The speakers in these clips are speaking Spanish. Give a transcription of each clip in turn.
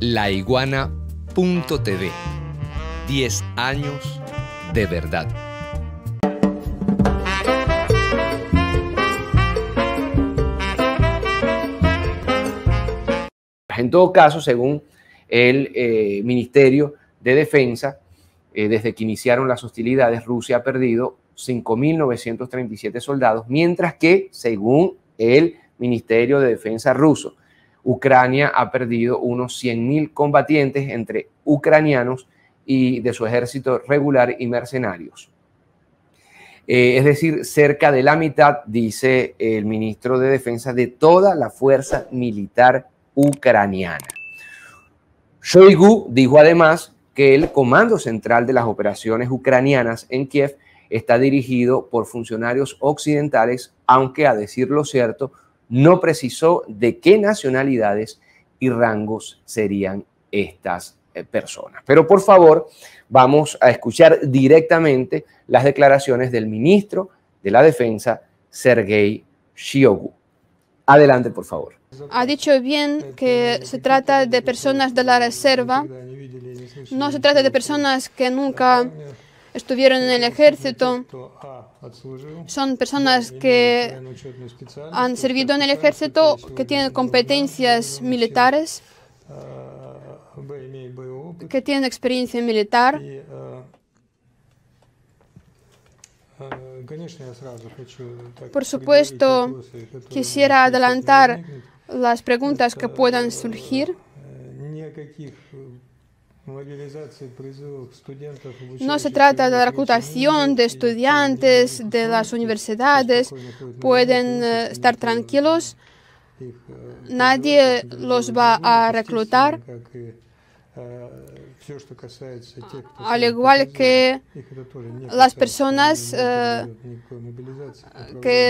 laiguana.tv. 10 años de verdad. En todo caso, según el eh, Ministerio de Defensa, eh, desde que iniciaron las hostilidades, Rusia ha perdido 5.937 soldados, mientras que, según el Ministerio de Defensa ruso, Ucrania ha perdido unos 100.000 combatientes entre ucranianos y de su ejército regular y mercenarios. Eh, es decir, cerca de la mitad, dice el ministro de Defensa, de toda la fuerza militar ucraniana. Shoigu dijo además que el Comando Central de las Operaciones Ucranianas en Kiev está dirigido por funcionarios occidentales, aunque a decir lo cierto, no precisó de qué nacionalidades y rangos serían estas eh, personas. Pero por favor, vamos a escuchar directamente las declaraciones del ministro de la Defensa, Sergei Shiogu. Adelante, por favor. Ha dicho bien que se trata de personas de la reserva, no se trata de personas que nunca estuvieron en el ejército, son personas que han servido en el ejército, que tienen competencias militares, que tienen experiencia militar. Por supuesto, quisiera adelantar las preguntas que puedan surgir. No se trata de la reclutación de estudiantes de las universidades. Pues, pueden eh, estar tranquilos. Eh, Nadie pues, los va a reclutar al igual э, э, que las personas que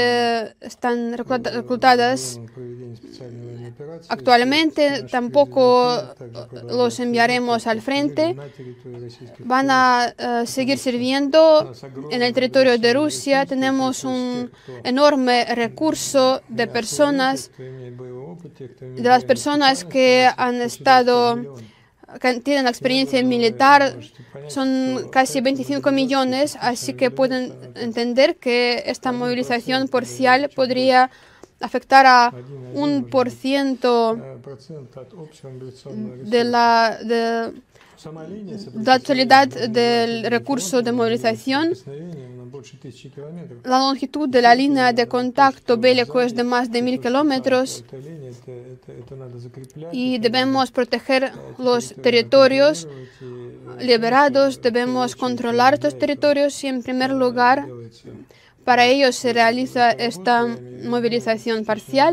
están reclutadas э, actualmente, tampoco los enviaremos al frente. Van a seguir sirviendo en el territorio de Rusia. Tenemos un enorme recurso de personas, de las personas que han estado tienen experiencia militar, son casi 25 millones, así que pueden entender que esta movilización parcial podría afectar a un por ciento de la, de, actualidad del recurso de movilización la longitud de la línea de contacto bélico es de más de mil kilómetros y debemos proteger los territorios liberados, debemos controlar estos territorios y en primer lugar para ello se realiza esta movilización parcial